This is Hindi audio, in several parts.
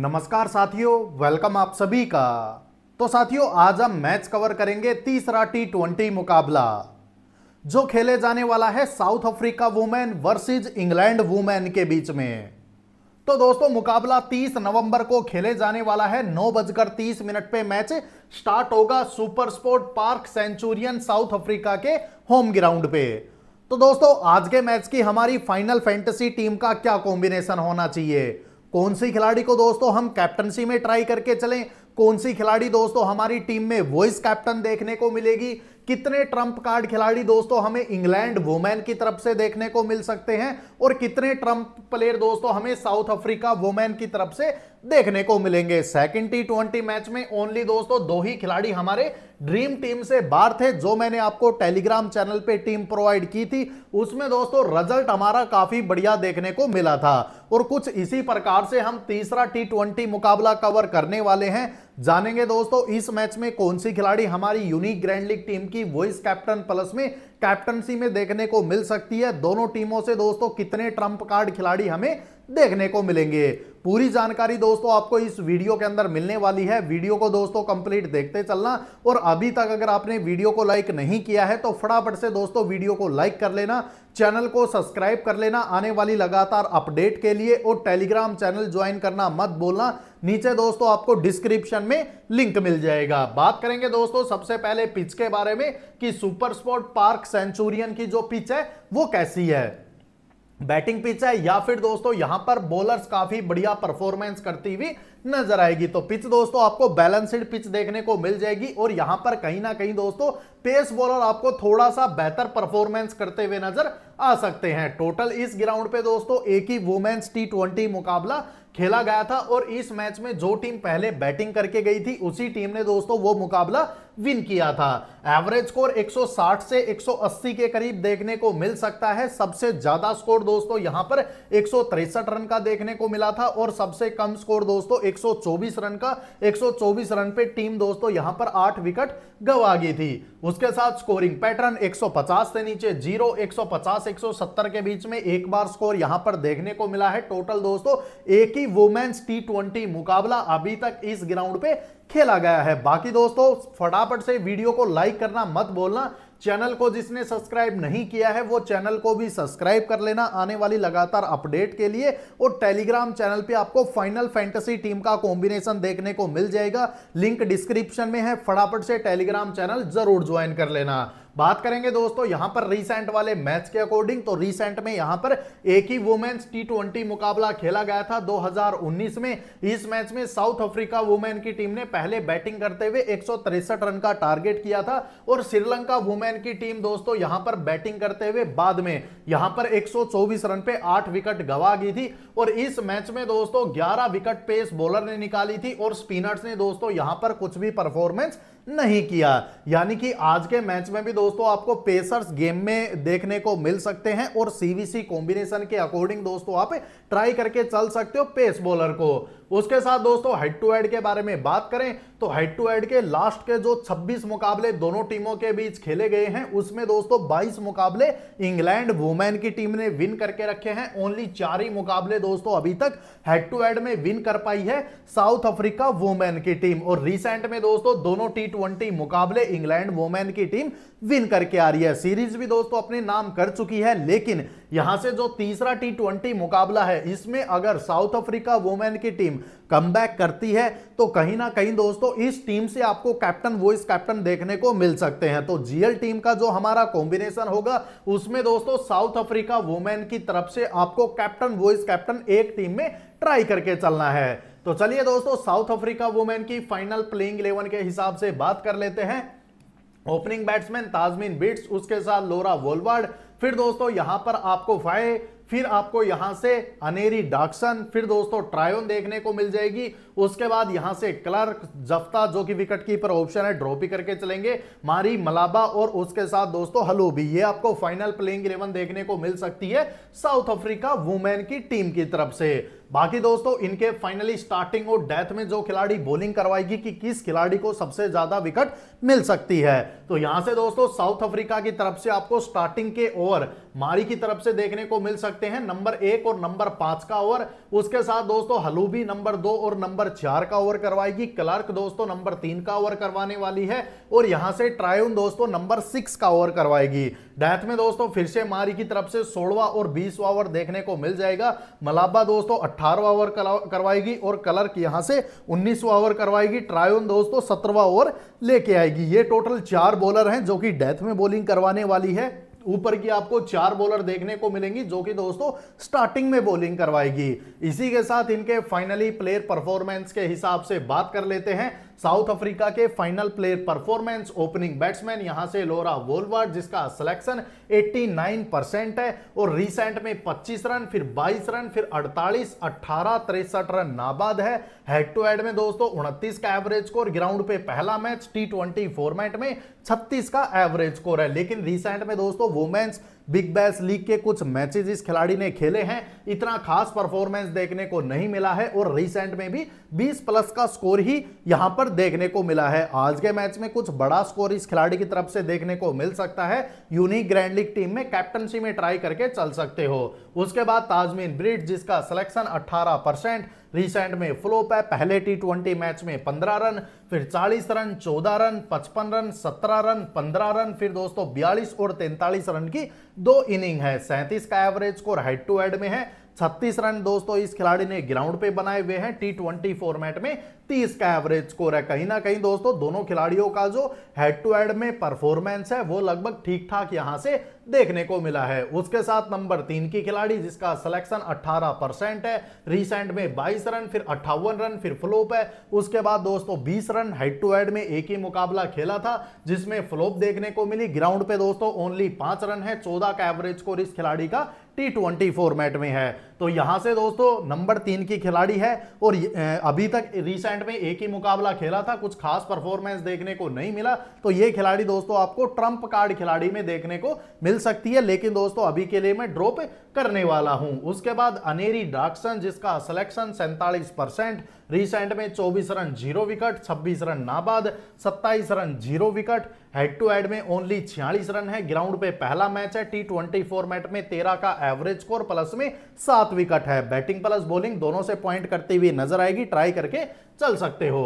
नमस्कार साथियों वेलकम आप सभी का तो साथियों आज हम मैच कवर करेंगे तीसरा टी ट्वेंटी मुकाबला जो खेले जाने वाला है South Africa women versus England women के बीच में तो दोस्तों मुकाबला 30 नवंबर को खेले जाने वाला है नौ बजकर तीस मिनट पे मैच स्टार्ट होगा super sport park Centurion South Africa के होम ग्राउंड पे तो दोस्तों आज के मैच की हमारी फाइनल फैंटेसी टीम का क्या कॉम्बिनेशन होना चाहिए कौन सी खिलाड़ी को दोस्तों हम कैप्टनसी में ट्राई करके चलें कौन सी खिलाड़ी दोस्तों हमारी टीम में वॉइस कैप्टन देखने को मिलेगी कितने ट्रंप कार्ड खिलाड़ी दोस्तों हमें इंग्लैंड वुमेन की तरफ से देखने को मिल सकते हैं और कितने ट्रंप प्लेयर दोस्तों हमें साउथ अफ्रीका वुमेन की तरफ से देखने को मिलेंगे सेकंड टी ट्वेंटी मैच में ओनली दोस्तों दो ही खिलाड़ी हमारे ड्रीम टीम से बाहर थे जो मैंने आपको टेलीग्राम चैनल पे टीम प्रोवाइड की थी उसमें दोस्तों रिजल्ट हमारा काफी बढ़िया देखने को मिला था और कुछ इसी प्रकार से हम तीसरा टी ट्वेंटी मुकाबला कवर करने वाले हैं जानेंगे दोस्तों इस मैच में कौन सी खिलाड़ी हमारी यूनिक ग्रैंड लीग टीम की वॉइस कैप्टन प्लस में कैप्टनसी में देखने को मिल सकती है दोनों टीमों से दोस्तों कितने ट्रंप कार्ड खिलाड़ी हमें देखने को मिलेंगे पूरी जानकारी दोस्तों आपको इस वीडियो के अंदर मिलने वाली है वीडियो को दोस्तों कंप्लीट देखते चलना और अभी तक अगर आपने वीडियो को लाइक नहीं किया है तो फटाफट से दोस्तों वीडियो को लाइक कर लेना चैनल को सब्सक्राइब कर लेना आने वाली लगातार अपडेट के लिए और टेलीग्राम चैनल ज्वाइन करना मत बोलना नीचे दोस्तों आपको डिस्क्रिप्शन में लिंक मिल जाएगा बात करेंगे दोस्तों सबसे पहले पिच के बारे में कि सुपर स्पोर्ट पार्क सेंचुरियन की जो पिच है वो कैसी है बैटिंग पिच है या फिर दोस्तों यहां पर बॉलर्स काफी बढ़िया परफॉर्मेंस करती हुई नजर आएगी तो पिच दोस्तों आपको बैलेंसड पिच देखने को मिल जाएगी और यहां पर कहीं ना कहीं दोस्तों पेस बॉलर आपको थोड़ा सा बेहतर परफॉर्मेंस करते हुए नजर आ सकते हैं टोटल इस ग्राउंड पे दोस्तों एक ही वुमेन्स टी ट्वेंटी मुकाबला खेला गया था और इस मैच में जो टीम पहले बैटिंग करके गई थी उसी टीम ने दोस्तों वो मुकाबला विन किया था एवरेज स्कोर 160 से 180 के करीब देखने को मिल सकता है सबसे ज्यादा स्कोर दोस्तों यहां पर एक रन का देखने को मिला था और सबसे कम स्कोर दोस्तों 124 रन का 124 रन पे टीम दोस्तों यहां पर आठ विकेट गवा गई थी उसके साथ स्कोरिंग पैटर्न 150 से नीचे जीरो 150 170 के बीच में एक बार स्कोर यहां पर देखने को मिला है टोटल दोस्तों एक ही वुमेन्स टी मुकाबला अभी तक इस ग्राउंड पे खेला गया है बाकी दोस्तों फटाफट से वीडियो को लाइक करना मत बोलना चैनल को जिसने सब्सक्राइब नहीं किया है वो चैनल को भी सब्सक्राइब कर लेना आने वाली लगातार अपडेट के लिए और टेलीग्राम चैनल पे आपको फाइनल फैंटेसी टीम का कॉम्बिनेशन देखने को मिल जाएगा लिंक डिस्क्रिप्शन में है फटाफट से टेलीग्राम चैनल जरूर ज्वाइन कर लेना बात करेंगे दोस्तों यहां पर रिसेंट वाले मैच के अकॉर्डिंग तो रिसेंट में यहां पर एक ही वुमेन्स टी मुकाबला खेला गया था 2019 में इस मैच में साउथ अफ्रीका वुमेन की टीम ने पहले बैटिंग करते हुए एक रन का टारगेट किया था और श्रीलंका वुमेन की टीम दोस्तों यहां पर बैटिंग करते हुए बाद में यहां पर एक रन पे आठ विकेट गवा गई थी और इस मैच में दोस्तों ग्यारह विकेट पेस बॉलर ने निकाली थी और स्पिनर्स ने दोस्तों यहां पर कुछ भी परफॉर्मेंस नहीं किया यानी कि आज के मैच में भी दोस्तों आपको पेसर्स गेम में देखने को मिल सकते हैं और सीवीसी कॉम्बिनेशन के अकॉर्डिंग दोस्तों आप ट्राई करके चल सकते हो पेस बॉलर को उसके साथ दोस्तों हेड टू हेड के बारे में बात करें तो हेड टू हेड के लास्ट के जो 26 मुकाबले दोनों टीमों के बीच खेले गए हैं उसमें दोस्तों 22 मुकाबले इंग्लैंड वुमेन की टीम ने विन करके रखे हैं ओनली चार ही मुकाबले दोस्तों अभी तक हेड टू हेड में विन कर पाई है साउथ अफ्रीका वुमेन की टीम और रिसेंट में दोस्तों दोनों टी मुकाबले इंग्लैंड वुमेन की टीम विन करके आ रही है सीरीज भी दोस्तों अपने नाम कर चुकी है लेकिन यहां से जो तीसरा टी मुकाबला है इसमें अगर साउथ अफ्रीका वुमेन की टीम टीम कम करती है तो कहीं ना कहीं दोस्तों इस टीम से आपको कैप्टन वॉइस कैप्टन देखने को मिल सकते हैं तो जीएल टीम का जो हमारा कॉम्बिनेशन होगा उसमें दोस्तों साउथ अफ्रीका वोमेन की तरफ से आपको कैप्टन वॉइस कैप्टन एक टीम में ट्राई करके चलना है तो चलिए दोस्तों साउथ अफ्रीका वुमेन की फाइनल प्लेइंग इलेवन के हिसाब से बात कर लेते हैं ओपनिंग बैट्समैन ताजमीन बिट्स उसके साथ लोरा वोलवर्ड फिर दोस्तों यहां पर आपको फाइव फिर आपको यहां से अनेरी डाक्सन फिर दोस्तों ट्रायोन देखने को मिल जाएगी उसके बाद यहां से क्लर्क जफ्ता जो कि विकेट कीपर ऑप्शन है ड्रॉपी करके चलेंगे मारी मलाबा और उसके साथ दोस्तों हलोबी ये आपको फाइनल प्लेइंग इलेवन देखने को मिल सकती है साउथ अफ्रीका वुमेन की टीम की तरफ से बाकी दोस्तों इनके फाइनली स्टार्टिंग और डेथ में जो खिलाड़ी बॉलिंग करवाएगी कि किस खिलाड़ी को सबसे ज्यादा विकेट मिल सकती है तो यहां से दोस्तों साउथ अफ्रीका की तरफ से आपको स्टार्टिंग के ओवर मारी की तरफ से देखने को मिल सकते हैं नंबर एक और नंबर पांच का ओवर उसके साथ दोस्तों हलूबी नंबर दो और नंबर चार का ओवर करवाएगी क्लर्क दोस्तों नंबर तीन का ओवर करवाने वाली है और यहां से ट्रायन दोस्तों नंबर सिक्स का ओवर करवाएगी डेथ में दोस्तों फिर से मारी की तरफ से सोलवा और बीसवा ओवर देखने को मिल जाएगा मलाबा दोस्तों अट्ठारहवा ओवर करवाएगी और कलर की यहां से उन्नीसवा ओवर करवाएगी ट्रायोन दोस्तों सत्रहवा ओवर लेके आएगी ये टोटल चार बॉलर हैं जो कि डेथ में बॉलिंग करवाने वाली है ऊपर की आपको चार बॉलर देखने को मिलेंगी जो कि दोस्तों स्टार्टिंग में बॉलिंग करवाएगी इसी के साथ इनके फाइनली प्लेयर परफॉर्मेंस के हिसाब से बात कर लेते हैं साउथ अफ्रीका के final player performance opening batsman यहां से लोरा वोलवर्ड जिसका सिलेक्शन 89 परसेंट है और रिसेंट में 25 रन फिर 22 रन फिर 48 18 तिरसठ रन नाबाद है हेड टू हेड में दोस्तों उनतीस का एवरेज स्कोर ग्राउंड पे पहला मैच टी फॉर्मेट में छत्तीस का एवरेज स्कोर है लेकिन रिसेंट में दोस्तों वुमेन्स बिग बैस लीग के कुछ मैचेज इस खिलाड़ी ने खेले हैं इतना खास परफॉर्मेंस देखने को नहीं मिला है और रिसेंट में भी 20 प्लस का स्कोर ही यहां पर पर देखने को मिला है आज के मैच में कुछ बड़ा स्कोर इस खिलाड़ी की तरफ से देखने को मिल सकता है यूनिक ग्रैंड लीग टीम में कैप्टनशी में ट्राई करके चल सकते हो उसके बाद ताजमीन ब्रिड जिसका सिलेक्शन 18 परसेंट रिसेंट में फ्लोप है पहले टी ट्वेंटी मैच में पंद्रह रन फिर चालीस रन चौदह रन पचपन रन सत्रह रन पंद्रह रन फिर दोस्तों बयालीस और तैंतालीस रन की दो इनिंग है सैंतीस का average score head to head में है छत्तीस रन दोस्तों इस खिलाड़ी ने ग्राउंड पे बनाए हुए हैं टी ट्वेंटी फॉर्मेट में तीस का एवरेज स्कोर है कहीं ना कहीं दोस्तों दोनों खिलाड़ियों का जो हेड टू हेड में परफॉर्मेंस है वो लगभग ठीक ठाक यहां से देखने को मिला है उसके साथ नंबर तीन की खिलाड़ी जिसका सिलेक्शन 18 परसेंट है रिसेंट में 22 रन फिर अट्ठावन रन फिर फ्लोप है उसके बाद दोस्तों 20 रन हेड टू हेड में एक ही मुकाबला खेला था जिसमें फ्लोप देखने को मिली ग्राउंड पे दोस्तों ओनली पांच रन है चौदह का एवरेज स्कोर इस खिलाड़ी का टी ट्वेंटी फॉर्मेट में है तो यहां से दोस्तों नंबर तीन की खिलाड़ी है और अभी तक रिसेंट में एक ही मुकाबला खेला था कुछ खास परफॉर्मेंस देखने को नहीं मिला तो ये खिलाड़ी दोस्तों आपको ट्रंप कार्ड खिलाड़ी में देखने को मिल सकती है लेकिन दोस्तों अभी के लिए मैं ड्रॉप करने वाला हूं उसके बाद अनेरी डाक्सन जिसका सिलेक्शन सैंतालीस परसेंट रिसेंट में 24 रन जीरो विकेट 26 रन नाबाद 27 run zero wicket head to head में ओनली छियालीस रन है ग्राउंड पे पहला मैच है टी ट्वेंटी फॉर्मेट में तेरह का एवरेज स्कोर प्लस में सात विकेट है बैटिंग प्लस बॉलिंग दोनों से पॉइंट करती हुई नजर आएगी ट्राई करके चल सकते हो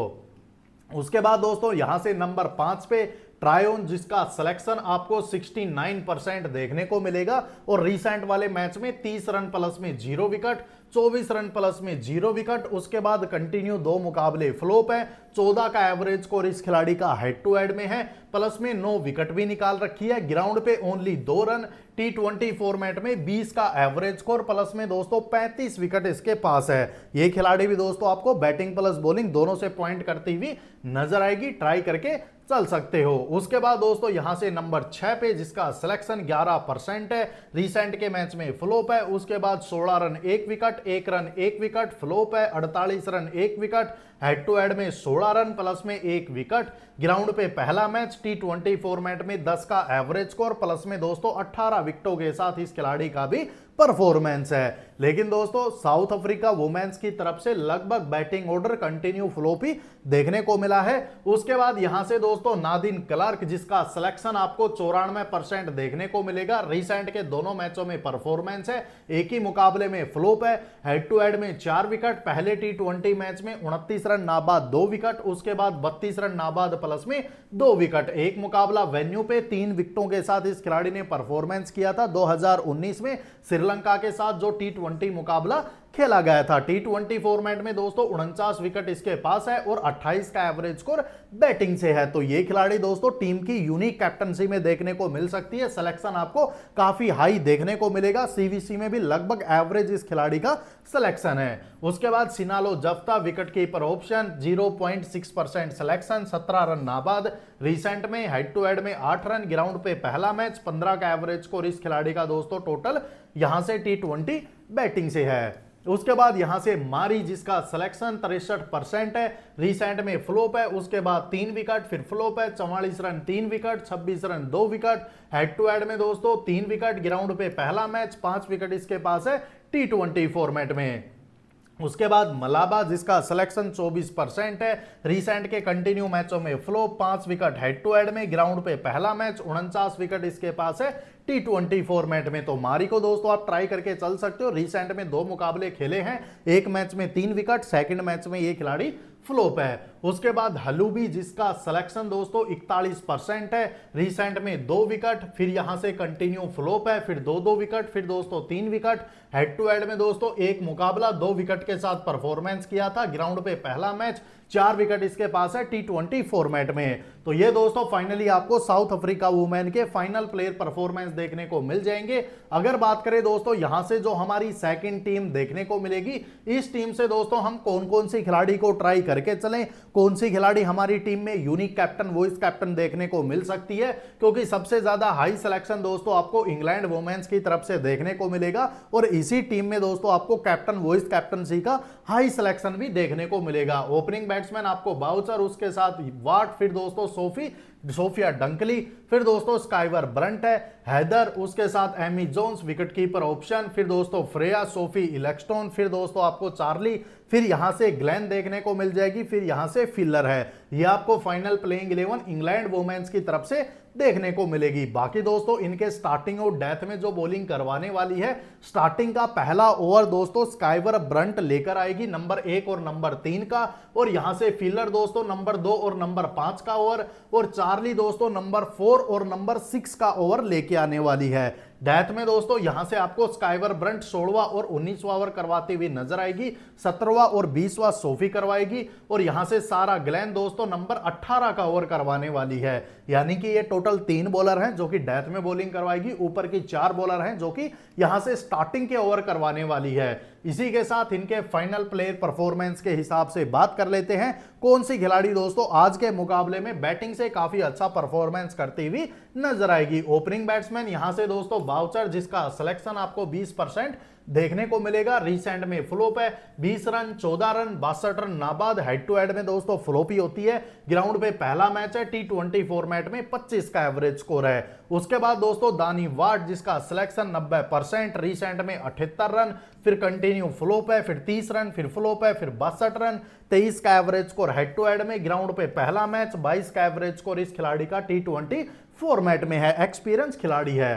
उसके बाद दोस्तों यहां से नंबर पांच पे ट्रायोन जिसका सिलेक्शन आपको 69 परसेंट देखने को मिलेगा और रिसेंट वाले मैच में 30 रन प्लस में जीरो विकेट चौबीस रन प्लस में जीरो विकेट उसके बाद कंटिन्यू दो मुकाबले फ्लोप है चौदह का एवरेज स्कोर इस खिलाड़ी का हेड टू हेड में है प्लस में नौ विकेट भी निकाल रखी है ग्राउंड पे ओनली दो रन टी ट्वेंटी फॉर्मेट में बीस का एवरेज स्कोर प्लस में दोस्तों पैंतीस विकेट इसके पास है ये खिलाड़ी भी दोस्तों आपको बैटिंग प्लस बॉलिंग दोनों से पॉइंट करती हुई नजर आएगी ट्राई करके चल सकते हो उसके बाद दोस्तों यहां से नंबर छह पे जिसका सिलेक्शन ग्यारह परसेंट है रिसेंट के मैच में फ्लोप है उसके बाद सोलह रन एक विकेट विकेट एक रन एक विकेट फ्लोप है अड़तालीस रन एक विकेट हेड टू हेड में 16 रन प्लस में एक विकेट ग्राउंड पे पहला मैच टी ट्वेंटी फॉर्मेट में 10 का एवरेज स्कोर प्लस में दोस्तों 18 विकेटों के साथ इस खिलाड़ी का भी परफॉर्मेंस है लेकिन दोस्तों साउथ अफ्रीका वुमेन्स की तरफ से लगभग बैटिंग ऑर्डर कंटिन्यू फ्लोपी देखने को मिला है उसके बाद यहां से दोस्तों नादिन क्लार्क जिसका सिलेक्शन आपको चौरानवे परसेंट देखने को मिलेगा रिसेंट के दोनों मैचों में परफॉर्मेंस है एक ही मुकाबले में फ्लोप है हेड टू हेड में चार विकेट पहले टी मैच में उनतीस रन नाबाद दो विकेट उसके बाद बत्तीस रन नाबाद प्लस में दो विकेट एक मुकाबला वेन्यू पे तीन विकेटों के साथ इस खिलाड़ी ने परफॉर्मेंस किया था दो में श्रीलंका के साथ जो टी ट्वेंटी मुकाबला खेला गया था टी ट्वेंटी फॉर्मेट में दोस्तों उनचास विकेट इसके पास है और 28 का एवरेज स्कोर बैटिंग से है तो ये खिलाड़ी दोस्तों टीम की यूनिक कैप्टनसी में देखने को मिल सकती है सिलेक्शन आपको काफी हाई देखने को मिलेगा सीवीसी में भी लगभग एवरेज इस खिलाड़ी का सिलेक्शन है उसके बाद Sinalo Jafta wicket keeper option 0.6 percent selection सत्रह रन नाबाद रिसेंट में हेड टू हेड में आठ रन ग्राउंड पे पहला मैच पंद्रह का एवरेज स्कोर इस खिलाड़ी का दोस्तों टोटल यहां से टी ट्वेंटी बैटिंग से है उसके बाद यहां से मारी जिसका सिलेक्शन तिरसठ परसेंट है रिसेंट में फ्लोप है उसके बाद तीन विकेट फिर फ्लोप है चौवालीस रन तीन विकेट छब्बीस रन दो विकेट हेड टू हेड में दोस्तों तीन विकेट ग्राउंड पे पहला मैच पांच विकेट इसके पास है टी ट्वेंटी फॉर्मेट में उसके बाद मलाबा जिसका सिलेक्शन 24 परसेंट है रिसेंट के कंटिन्यू मैचों में फ्लो पांच विकेट हेड टू हेड में ग्राउंड पे पहला मैच उनचास विकेट इसके पास है टी ट्वेंटी फॉर्मेट में तो मारी को दोस्तों आप ट्राई करके चल सकते हो रिसेंट में दो मुकाबले खेले हैं एक मैच में तीन विकेट सेकंड मैच में ये खिलाड़ी फ्लोप है उसके बाद हलूबी जिसका सिलेक्शन दोस्तों 41 परसेंट है रिसेंट में दो विकेट फिर यहां से कंटिन्यू फ्लोप है फिर दो दो विकेट फिर दोस्तों तीन विकेट हेड टू हेड में दोस्तों एक मुकाबला दो विकेट के साथ परफॉर्मेंस किया था ग्राउंड पे पहला मैच चार विकेट इसके पास है टी ट्वेंटी फॉर्मेट में तो ये दोस्तों फाइनली आपको साउथ अफ्रीका वुमेन के फाइनल प्लेयर परफॉर्मेंस देखने को मिल जाएंगे अगर बात करें दोस्तों यहां से जो हमारी सेकंड टीम देखने को मिलेगी इस टीम से दोस्तों हम कौन कौन सी खिलाड़ी को ट्राई करके चलें कौन सी खिलाड़ी हमारी टीम में यूनिक कैप्टन वॉइस कैप्टन देखने को मिल सकती है क्योंकि सबसे ज्यादा हाई सिलेक्शन दोस्तों आपको इंग्लैंड वुमेन्स की तरफ से देखने को मिलेगा और इसी टीम में दोस्तों आपको कैप्टन वॉइस कैप्टनसी का हाई सिलेक्शन भी देखने को मिलेगा ओपनिंग बैट्समैन आपको बाउचर उसके साथ वाट फिर दोस्तों सोफी सोफिया डंकली फिर दोस्तों स्काइवर ब्रंट है हैदर उसके साथ Amy Jones wicket keeper option फिर दोस्तों फ्रेया सोफी इलेक्स्टोन फिर दोस्तों आपको चार्ली फिर यहां से ग्लैन देखने को मिल जाएगी फिर यहां से फिलर है ये आपको final playing eleven England women's की तरफ से देखने को मिलेगी बाकी दोस्तों इनके स्टार्टिंग और डेथ में जो बॉलिंग करवाने वाली है स्टार्टिंग का पहला ओवर दोस्तों स्काइवर ब्रंट लेकर आएगी नंबर एक और नंबर तीन का और यहां से फील्डर दोस्तों नंबर दो और नंबर पांच का ओवर और चार्ली दोस्तों नंबर फोर और नंबर सिक्स का ओवर लेके आने वाली है डैथ में दोस्तों यहां से आपको स्काइवर ब्रंट सोलवा और उन्नीसवा ओवर करवाती हुई नजर आएगी सत्रहवा और बीसवा सोफी करवाएगी और यहां से सारा ग्लैन दोस्तों नंबर अट्ठारह का ओवर करवाने वाली है यानी कि ये टोटल तीन बॉलर हैं जो कि डेथ में बॉलिंग करवाएगी ऊपर की चार बॉलर हैं जो कि यहां से स्टार्टिंग के ओवर करवाने वाली है इसी के साथ इनके फाइनल प्लेयर परफॉर्मेंस के हिसाब से बात कर लेते हैं कौन सी खिलाड़ी दोस्तों आज के मुकाबले में बैटिंग से काफी अच्छा परफॉर्मेंस करती हुई नजर आएगी ओपनिंग बैट्समैन यहां से दोस्तों वाउचर जिसका सिलेक्शन आपको 20 परसेंट देखने को मिलेगा रिसेंट में फ्लोप है 20 रन 14 रन बासठ रन नाबाद हेड टू हेड में दोस्तों फ्लोप ही होती है ग्राउंड पे पहला मैच है टी ट्वेंटी फॉर्मेट में 25 का एवरेज स्कोर है उसके बाद दोस्तों दानी वार्ड जिसका सिलेक्शन 90 परसेंट रिसेंट में अठहत्तर रन फिर कंटिन्यू फ्लोप है फिर तीस रन फिर फ्लोप है फिर बासठ रन तेईस का average score head to head में ग्राउंड पे पहला मैच बाईस का एवरेज स्कोर इस खिलाड़ी का टी ट्वेंटी फॉर्मेट में है एक्सपीरियंस खिलाड़ी है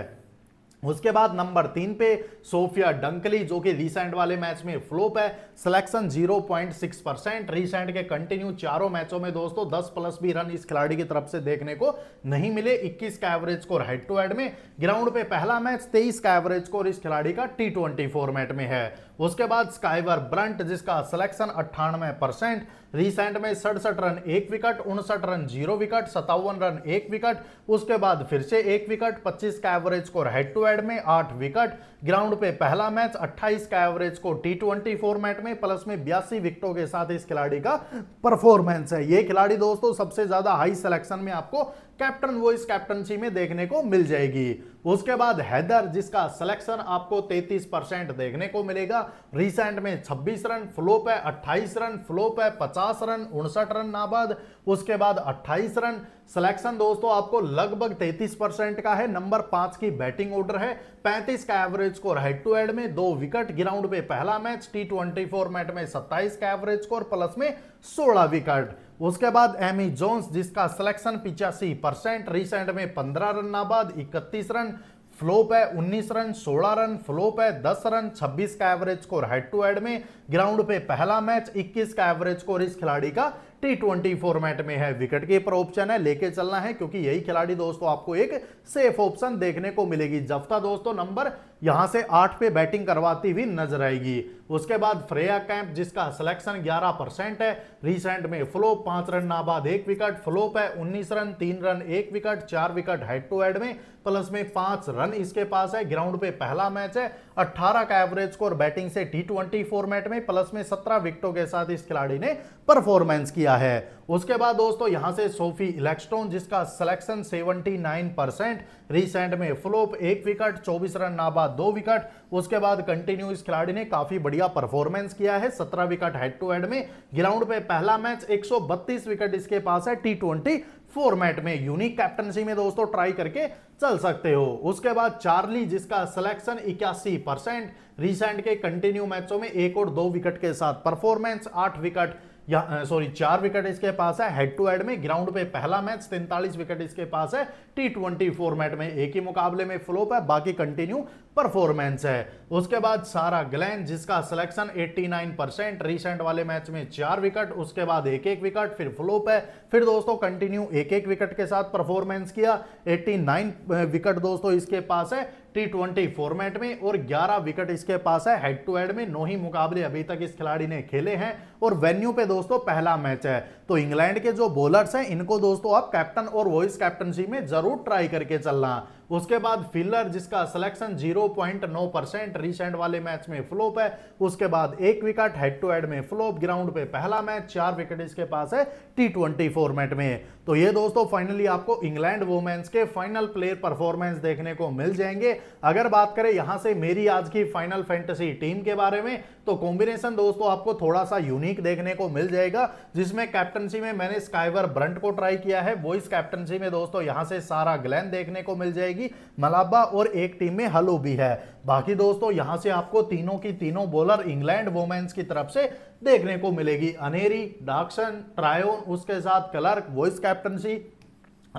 उसके बाद नंबर तीन पे सोफिया डंकली जो कि रिसेंट वाले मैच में फ्लोप है सिलेक्शन 0.6 परसेंट रिसेंट के कंटिन्यू चारों मैचों में दोस्तों 10 प्लस भी रन इस खिलाड़ी की तरफ से देखने को नहीं मिले 21 का average score head to head में ग्राउंड पे पहला मैच 23 का एवरेज स्कोर इस खिलाड़ी का टी ट्वेंटी फॉर्मेट में है उसके बाद स्काइवर ब्रंट जिसका सिलेक्शन अट्ठानवे परसेंट रिसेंट में सड़सठ रन एक विकेट उनसठ रन जीरो विकेट सत्तावन रन एक विकेट उसके बाद फिर से एक विकेट 25 का एवरेज को हेड टू हेड में आठ विकेट ग्राउंड पे पहला मैच 28 का एवरेज को टी ट्वेंटी फॉर्मेट में प्लस में बयासी विकेटों के साथ इस खिलाड़ी का परफॉर्मेंस है ये खिलाड़ी दोस्तों सबसे ज्यादा हाई सिलेक्शन में आपको कैप्टन वॉइस कैप्टनसी में देखने को मिल जाएगी उसके बाद हैदर जिसका सिलेक्शन आपको 33 परसेंट देखने को मिलेगा रिसेंट में 26 रन फ्लोप है 28 रन फ्लोप है 50 रन उनसठ रन नाबाद उसके बाद 28 रन सिलेक्शन दोस्तों आपको लगभग 33 परसेंट का है नंबर पांच की बैटिंग ऑर्डर है 35 का average score head to head में दो विकेट ग्राउंड पे पहला मैच टी ट्वेंटी फॉर्मेट में 27 का एवरेज स्कोर प्लस में 16 विकेट उसके बाद एमी जोन्स जिसका सिलेक्शन पिचासी परसेंट रिसेंट में पंद्रह रन नाबाद इकतीस रन फ्लोप है 19 रन 16 रन फ्लोप है 10 रन 26 का average score head to head में ग्राउंड पे पहला मैच 21 का एवरेज स्कोर इस खिलाड़ी का टी ट्वेंटी फॉर्मेट में है विकेट कीपर ऑप्शन है लेके चलना है क्योंकि यही खिलाड़ी दोस्तों आपको एक सेफ ऑप्शन देखने को मिलेगी जफ्ता दोस्तों नंबर यहां से आठ पे बैटिंग करवाती हुई नजर आएगी उसके बाद फ्रेया कैंप जिसका सिलेक्शन 11 परसेंट है रिसेंट में फ्लोप पांच रन नाबाद एक विकेट फ्लोप है 19 रन तीन रन एक विकेट चार विकेट हेड टू हेड में प्लस में पांच रन इसके पास है ग्राउंड पे पहला मैच है 18 का एवरेज स्कोर बैटिंग से टी फॉर्मेट में प्लस में सत्रह विकेटों के साथ इस खिलाड़ी ने परफॉर्मेंस किया है उसके बाद दोस्तों यहां से सोफी इलेक्ट्रॉन जिसका सिलेक्शन 79 परसेंट रिसेंट में फ्लोप एक विकेट 24 रन नाबाद दो विकेट उसके बाद कंटिन्यू इस खिलाड़ी ने काफी बढ़िया परफॉर्मेंस किया है 17 विकेट हेड टू हेड में ग्राउंड पे पहला मैच 132 विकेट इसके पास है टी ट्वेंटी फॉर्मेट में यूनिक कैप्टनसी में दोस्तों ट्राई करके चल सकते हो उसके बाद चार्ली जिसका सिलेक्शन इक्यासी परसेंट रिसेंट के कंटिन्यू मैचों में एक और दो विकेट के साथ परफॉर्मेंस आठ विकेट सॉरी चार विकेट इसके पास है हेड टू हेड में ग्राउंड पे पहला मैच तैंतालीस विकेट इसके पास है टी ट्वेंटी फॉर्मेट में एक ही मुकाबले में फ्लोप है बाकी कंटिन्यू परफॉर्मेंस है उसके बाद सारा ग्लैन जिसका सिलेक्शन 89 परसेंट रिसेंट वाले मैच में चार विकेट उसके बाद एक एक विकेट फिर फ्लोप है फिर दोस्तों कंटिन्यू एक एक विकेट के साथ परफॉर्मेंस किया 89 विकेट दोस्तों इसके पास है टी ट्वेंटी फॉर्मेट में और 11 विकेट इसके पास है हेड टू हेड में नौ ही मुकाबले अभी तक इस खिलाड़ी ने खेले हैं और वेन्यू पे दोस्तों पहला मैच है तो इंग्लैंड के जो बॉलर्स हैं इनको दोस्तों आप कैप्टन और वॉइस कैप्टनशी में जरूर ट्राई करके चलना उसके बाद फिलर जिसका सिलेक्शन 0.9 परसेंट रिसेंट वाले मैच में फ्लोप है उसके बाद एक विकेट हेड टू हेड में फ्लोप ग्राउंड पे पहला मैच चार विकेट इसके पास है टी ट्वेंटी फॉर्मेट में तो ये दोस्तों फाइनली आपको इंग्लैंड वोमेन्स के फाइनल प्लेयर परफॉर्मेंस देखने को मिल जाएंगे अगर बात करें यहां से मेरी आज की फाइनल फैंटेसी टीम के बारे में तो कॉम्बिनेशन दोस्तों आपको थोड़ा सा यूनिक देखने को मिल जाएगा जिसमें कैप्टन कैप्टनसी में मैंने स्काइवर ब्रंट को ट्राई किया है वॉइस कैप्टनसी में दोस्तों यहां से सारा ग्लैन देखने को मिल जाएगी मलाबा और एक टीम में हलो भी है बाकी दोस्तों यहां से आपको तीनों की तीनों बॉलर इंग्लैंड वोमेन्स की तरफ से देखने को मिलेगी अनेरी डाक्सन ट्रायोन उसके साथ Klerk vice captaincy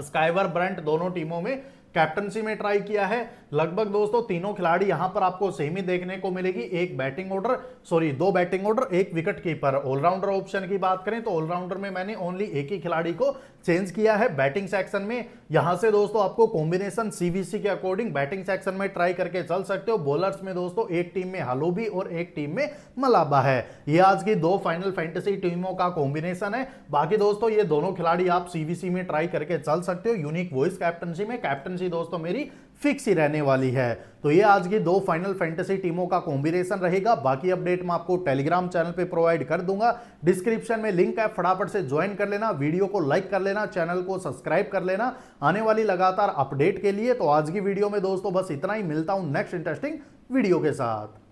Sciver Brunt दोनों टीमों में कैप्टनसी में ट्राई किया है लगभग दोस्तों तीनों खिलाड़ी यहां पर आपको सेम ही देखने को मिलेगी एक बैटिंग ऑर्डर सॉरी दो बैटिंग ऑर्डर एक विकेट कीपर ऑलराउंडर ऑप्शन की बात करें तो ऑलराउंडर में मैंने ओनली एक ही खिलाड़ी को चेंज किया है बैटिंग सेक्शन में यहां से दोस्तों आपको कॉम्बिनेशन सीबीसी के अकॉर्डिंग बैटिंग सेक्शन में ट्राई करके चल सकते हो बॉलर्स में दोस्तों एक टीम में हलोबी और एक टीम में मलाबा है ये आज की दो फाइनल फैंटेसी टीमों का कॉम्बिनेशन है बाकी दोस्तों ये दोनों खिलाड़ी आप सीबीसी में ट्राई करके चल सकते हो यूनिक वॉइस कैप्टनशी में कैप्टनशी दोस्तों मेरी फिक्स ही रहने वाली है तो ये आज की दो फाइनल फैंटेसी टीमों का कॉम्बिनेशन रहेगा बाकी अपडेट मैं आपको टेलीग्राम चैनल पे प्रोवाइड कर दूंगा डिस्क्रिप्शन में लिंक है फटाफट से ज्वाइन कर लेना वीडियो को लाइक कर लेना चैनल को सब्सक्राइब कर लेना आने वाली लगातार अपडेट के लिए तो आज की वीडियो में दोस्तों बस इतना ही मिलता हूं नेक्स्ट इंटरेस्टिंग वीडियो के साथ